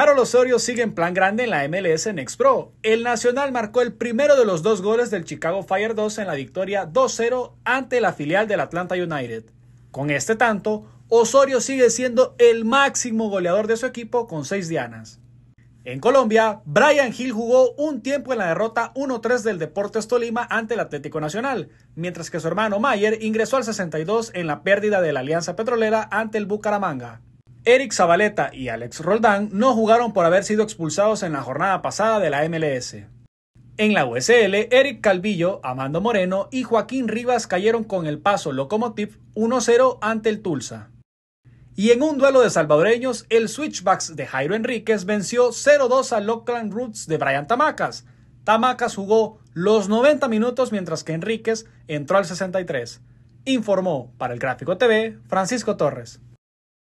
Harold Osorio sigue en plan grande en la MLS Next Pro. El Nacional marcó el primero de los dos goles del Chicago Fire 2 en la victoria 2-0 ante la filial del Atlanta United. Con este tanto, Osorio sigue siendo el máximo goleador de su equipo con seis dianas. En Colombia, Brian Hill jugó un tiempo en la derrota 1-3 del Deportes Tolima ante el Atlético Nacional, mientras que su hermano Mayer ingresó al 62 en la pérdida de la Alianza Petrolera ante el Bucaramanga. Eric Zabaleta y Alex Roldán no jugaron por haber sido expulsados en la jornada pasada de la MLS. En la USL, Eric Calvillo, Amando Moreno y Joaquín Rivas cayeron con el paso Locomotive 1-0 ante el Tulsa. Y en un duelo de salvadoreños, el Switchbacks de Jairo Enríquez venció 0-2 al Oakland Roots de Brian Tamacas. Tamacas jugó los 90 minutos mientras que Enríquez entró al 63. Informó para el Gráfico TV Francisco Torres.